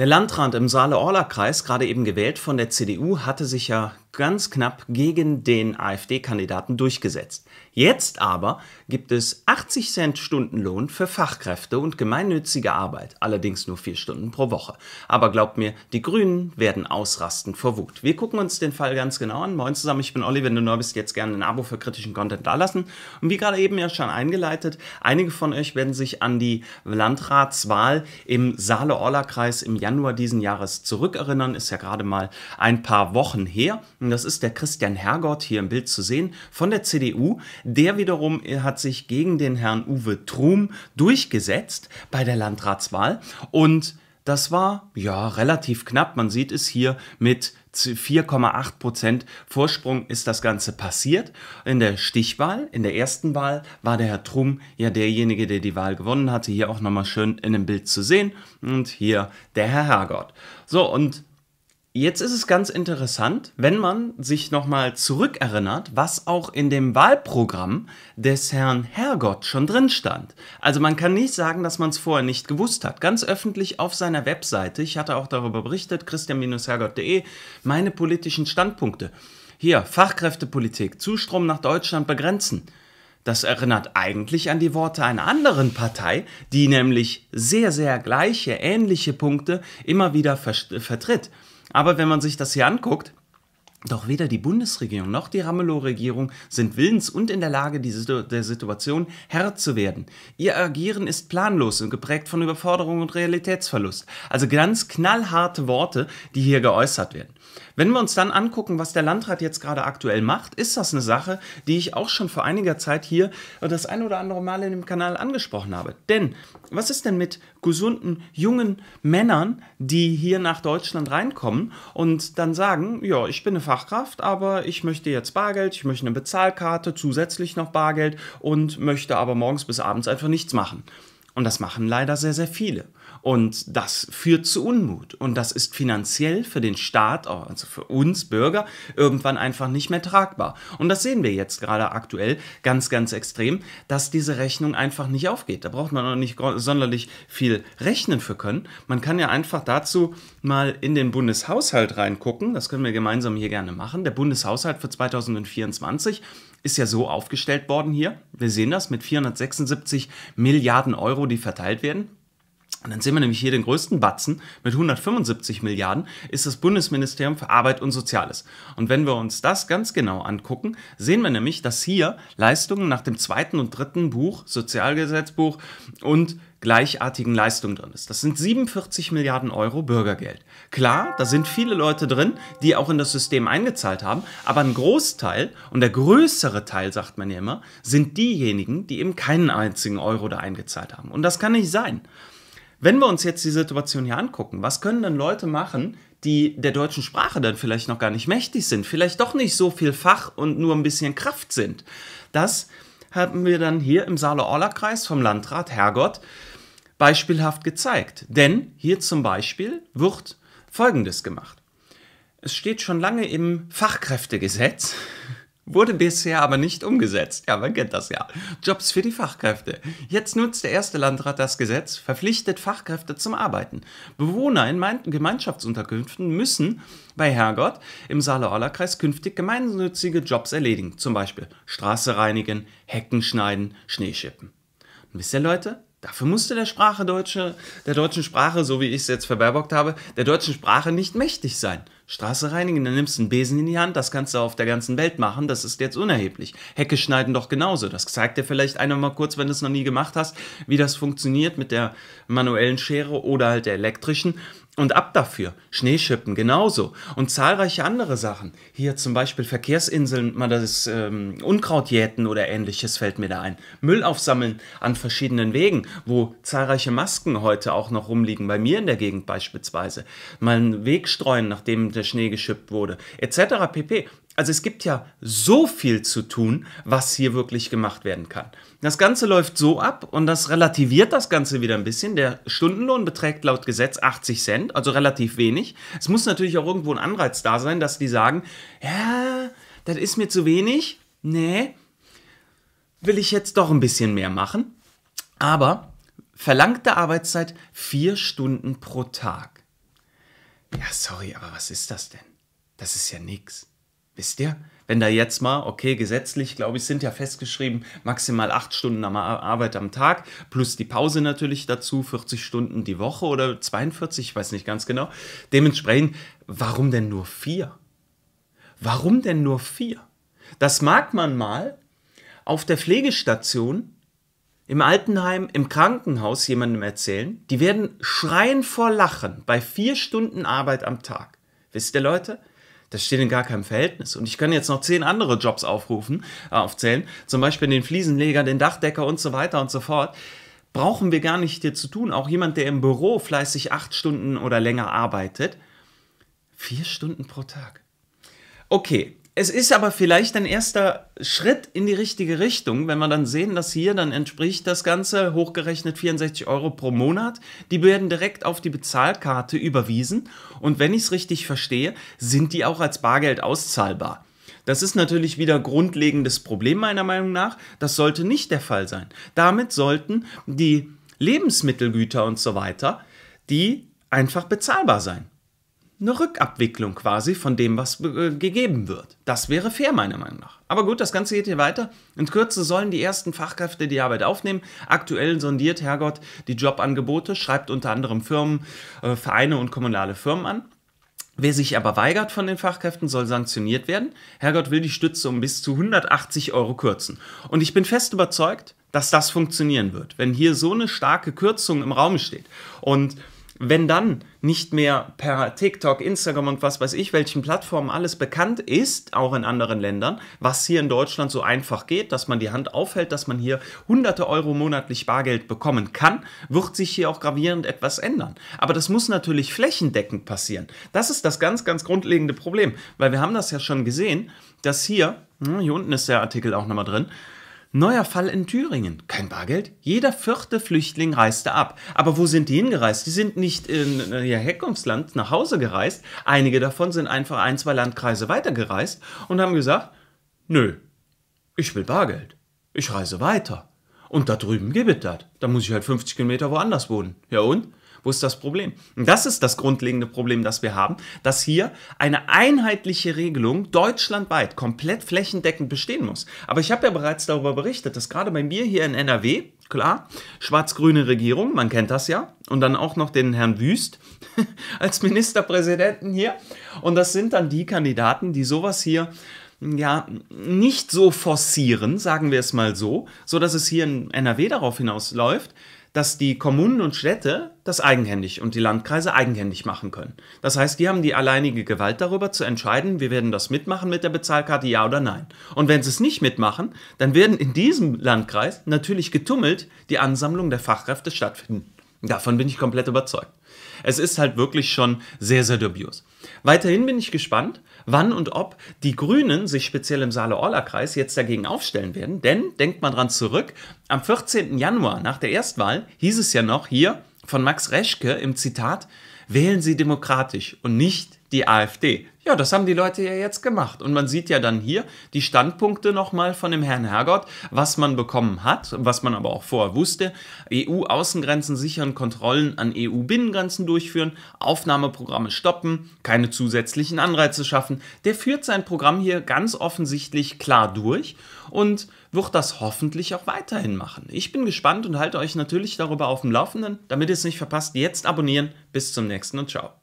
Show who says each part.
Speaker 1: Der Landrat im Saale-Orla-Kreis, gerade eben gewählt von der CDU, hatte sich ja ganz knapp gegen den AfD-Kandidaten durchgesetzt. Jetzt aber gibt es 80 Cent Stundenlohn für Fachkräfte und gemeinnützige Arbeit, allerdings nur vier Stunden pro Woche. Aber glaubt mir, die Grünen werden ausrasten vor Wut. Wir gucken uns den Fall ganz genau an. Moin zusammen, ich bin Olli, wenn du neu bist, jetzt gerne ein Abo für kritischen Content dalassen. Und wie gerade eben ja schon eingeleitet, einige von euch werden sich an die Landratswahl im Saale-Orla-Kreis im Januar diesen Jahres zurückerinnern. Ist ja gerade mal ein paar Wochen her. Das ist der Christian Hergott, hier im Bild zu sehen, von der CDU. Der wiederum äh, hat sich gegen den Herrn Uwe Trum durchgesetzt bei der Landratswahl. Und das war ja relativ knapp. Man sieht es hier mit 4,8 Prozent Vorsprung ist das Ganze passiert. In der Stichwahl, in der ersten Wahl, war der Herr Trum ja derjenige, der die Wahl gewonnen hatte. Hier auch nochmal schön in dem Bild zu sehen. Und hier der Herr Hergott. So, und Jetzt ist es ganz interessant, wenn man sich nochmal zurückerinnert, was auch in dem Wahlprogramm des Herrn Herrgott schon drin stand. Also man kann nicht sagen, dass man es vorher nicht gewusst hat. Ganz öffentlich auf seiner Webseite, ich hatte auch darüber berichtet, christian-herrgott.de, meine politischen Standpunkte. Hier, Fachkräftepolitik, Zustrom nach Deutschland begrenzen. Das erinnert eigentlich an die Worte einer anderen Partei, die nämlich sehr, sehr gleiche, ähnliche Punkte immer wieder vertritt. Aber wenn man sich das hier anguckt, doch weder die Bundesregierung noch die Ramelow-Regierung sind willens und in der Lage, Situ der Situation Herr zu werden. Ihr Agieren ist planlos und geprägt von Überforderung und Realitätsverlust. Also ganz knallharte Worte, die hier geäußert werden. Wenn wir uns dann angucken, was der Landrat jetzt gerade aktuell macht, ist das eine Sache, die ich auch schon vor einiger Zeit hier das ein oder andere Mal in dem Kanal angesprochen habe. Denn was ist denn mit gesunden, jungen Männern, die hier nach Deutschland reinkommen und dann sagen, ja, ich bin eine Fachkraft, aber ich möchte jetzt Bargeld, ich möchte eine Bezahlkarte, zusätzlich noch Bargeld und möchte aber morgens bis abends einfach nichts machen. Und das machen leider sehr, sehr viele. Und das führt zu Unmut. Und das ist finanziell für den Staat, also für uns Bürger, irgendwann einfach nicht mehr tragbar. Und das sehen wir jetzt gerade aktuell ganz, ganz extrem, dass diese Rechnung einfach nicht aufgeht. Da braucht man auch nicht sonderlich viel rechnen für können. Man kann ja einfach dazu mal in den Bundeshaushalt reingucken. Das können wir gemeinsam hier gerne machen. Der Bundeshaushalt für 2024 ist ja so aufgestellt worden hier. Wir sehen das mit 476 Milliarden Euro, die verteilt werden. Und dann sehen wir nämlich hier den größten Batzen. Mit 175 Milliarden ist das Bundesministerium für Arbeit und Soziales. Und wenn wir uns das ganz genau angucken, sehen wir nämlich, dass hier Leistungen nach dem zweiten und dritten Buch, Sozialgesetzbuch und gleichartigen Leistungen drin ist. Das sind 47 Milliarden Euro Bürgergeld. Klar, da sind viele Leute drin, die auch in das System eingezahlt haben, aber ein Großteil und der größere Teil, sagt man ja immer, sind diejenigen, die eben keinen einzigen Euro da eingezahlt haben. Und das kann nicht sein. Wenn wir uns jetzt die Situation hier angucken, was können denn Leute machen, die der deutschen Sprache dann vielleicht noch gar nicht mächtig sind, vielleicht doch nicht so viel Fach und nur ein bisschen Kraft sind? Das haben wir dann hier im Saale-Orla-Kreis vom Landrat Herrgott beispielhaft gezeigt. Denn hier zum Beispiel wird Folgendes gemacht. Es steht schon lange im Fachkräftegesetz, Wurde bisher aber nicht umgesetzt. Ja, man kennt das ja. Jobs für die Fachkräfte. Jetzt nutzt der erste Landrat das Gesetz, verpflichtet Fachkräfte zum Arbeiten. Bewohner in Gemeinschaftsunterkünften müssen bei Herrgott im Saale-Orla-Kreis künftig gemeinnützige Jobs erledigen. Zum Beispiel Straße reinigen, Hecken schneiden, Schnee schippen. Und wisst ihr, Leute? Dafür musste der Sprache Deutsche, der deutschen Sprache, so wie ich es jetzt verberbockt habe, der deutschen Sprache nicht mächtig sein. Straße reinigen, dann nimmst du einen Besen in die Hand, das kannst du auf der ganzen Welt machen, das ist jetzt unerheblich. Hecke schneiden doch genauso, das zeigt dir vielleicht einer mal kurz, wenn du es noch nie gemacht hast, wie das funktioniert mit der manuellen Schere oder halt der elektrischen und ab dafür. Schneeschippen genauso. Und zahlreiche andere Sachen. Hier zum Beispiel Verkehrsinseln, mal das ähm, jäten oder ähnliches fällt mir da ein. Müll aufsammeln an verschiedenen Wegen, wo zahlreiche Masken heute auch noch rumliegen. Bei mir in der Gegend beispielsweise. Mal einen Weg streuen, nachdem der Schnee geschippt wurde. Etc. pp. Also es gibt ja so viel zu tun, was hier wirklich gemacht werden kann. Das Ganze läuft so ab und das relativiert das Ganze wieder ein bisschen. Der Stundenlohn beträgt laut Gesetz 80 Cent, also relativ wenig. Es muss natürlich auch irgendwo ein Anreiz da sein, dass die sagen, ja, das ist mir zu wenig. Nee, will ich jetzt doch ein bisschen mehr machen. Aber verlangte Arbeitszeit vier Stunden pro Tag. Ja, sorry, aber was ist das denn? Das ist ja nichts. Wisst ihr? Wenn da jetzt mal, okay, gesetzlich, glaube ich, sind ja festgeschrieben, maximal acht Stunden Arbeit am Tag, plus die Pause natürlich dazu, 40 Stunden die Woche oder 42, ich weiß nicht ganz genau. Dementsprechend, warum denn nur vier? Warum denn nur vier? Das mag man mal auf der Pflegestation, im Altenheim, im Krankenhaus jemandem erzählen. Die werden schreien vor Lachen bei vier Stunden Arbeit am Tag. Wisst ihr, Leute? Das steht in gar keinem Verhältnis. Und ich kann jetzt noch zehn andere Jobs aufrufen, äh, aufzählen, zum Beispiel den Fliesenleger, den Dachdecker und so weiter und so fort. Brauchen wir gar nicht hier zu tun. Auch jemand, der im Büro fleißig acht Stunden oder länger arbeitet, vier Stunden pro Tag. Okay, es ist aber vielleicht ein erster Schritt in die richtige Richtung, wenn wir dann sehen, dass hier dann entspricht das Ganze hochgerechnet 64 Euro pro Monat. Die werden direkt auf die Bezahlkarte überwiesen und wenn ich es richtig verstehe, sind die auch als Bargeld auszahlbar. Das ist natürlich wieder grundlegendes Problem meiner Meinung nach. Das sollte nicht der Fall sein. Damit sollten die Lebensmittelgüter und so weiter, die einfach bezahlbar sein eine Rückabwicklung quasi von dem, was äh, gegeben wird. Das wäre fair, meiner Meinung nach. Aber gut, das Ganze geht hier weiter. In Kürze sollen die ersten Fachkräfte die Arbeit aufnehmen. Aktuell sondiert Herrgott die Jobangebote, schreibt unter anderem Firmen, äh, Vereine und kommunale Firmen an. Wer sich aber weigert von den Fachkräften, soll sanktioniert werden. Herrgott will die Stütze um bis zu 180 Euro kürzen. Und ich bin fest überzeugt, dass das funktionieren wird, wenn hier so eine starke Kürzung im Raum steht. Und wenn dann nicht mehr per TikTok, Instagram und was weiß ich, welchen Plattformen alles bekannt ist, auch in anderen Ländern, was hier in Deutschland so einfach geht, dass man die Hand aufhält, dass man hier hunderte Euro monatlich Bargeld bekommen kann, wird sich hier auch gravierend etwas ändern. Aber das muss natürlich flächendeckend passieren. Das ist das ganz, ganz grundlegende Problem, weil wir haben das ja schon gesehen, dass hier, hm, hier unten ist der Artikel auch nochmal drin, Neuer Fall in Thüringen. Kein Bargeld. Jeder vierte Flüchtling reiste ab. Aber wo sind die hingereist? Die sind nicht in ihr äh, Herkunftsland nach Hause gereist. Einige davon sind einfach ein, zwei Landkreise weitergereist und haben gesagt, nö, ich will Bargeld. Ich reise weiter. Und da drüben gibt es das. Da muss ich halt 50 Kilometer woanders wohnen. Ja und? Wo ist das Problem? Und das ist das grundlegende Problem, das wir haben, dass hier eine einheitliche Regelung deutschlandweit komplett flächendeckend bestehen muss. Aber ich habe ja bereits darüber berichtet, dass gerade bei mir hier in NRW, klar, schwarz-grüne Regierung, man kennt das ja, und dann auch noch den Herrn Wüst als Ministerpräsidenten hier. Und das sind dann die Kandidaten, die sowas hier ja, nicht so forcieren, sagen wir es mal so, so dass es hier in NRW darauf hinausläuft, dass die Kommunen und Städte das eigenhändig und die Landkreise eigenhändig machen können. Das heißt, die haben die alleinige Gewalt darüber zu entscheiden, wir werden das mitmachen mit der Bezahlkarte, ja oder nein. Und wenn sie es nicht mitmachen, dann werden in diesem Landkreis natürlich getummelt die Ansammlung der Fachkräfte stattfinden. Davon bin ich komplett überzeugt. Es ist halt wirklich schon sehr, sehr dubios. Weiterhin bin ich gespannt, wann und ob die Grünen sich speziell im Saale-Orla-Kreis jetzt dagegen aufstellen werden. Denn, denkt mal dran zurück, am 14. Januar nach der Erstwahl hieß es ja noch hier von Max Reschke im Zitat, wählen Sie demokratisch und nicht die AfD. Ja, das haben die Leute ja jetzt gemacht. Und man sieht ja dann hier die Standpunkte nochmal von dem Herrn Hergott, was man bekommen hat, was man aber auch vorher wusste. EU-Außengrenzen sichern, Kontrollen an EU-Binnengrenzen durchführen, Aufnahmeprogramme stoppen, keine zusätzlichen Anreize schaffen. Der führt sein Programm hier ganz offensichtlich klar durch und wird das hoffentlich auch weiterhin machen. Ich bin gespannt und halte euch natürlich darüber auf dem Laufenden. Damit ihr es nicht verpasst, jetzt abonnieren. Bis zum nächsten und ciao.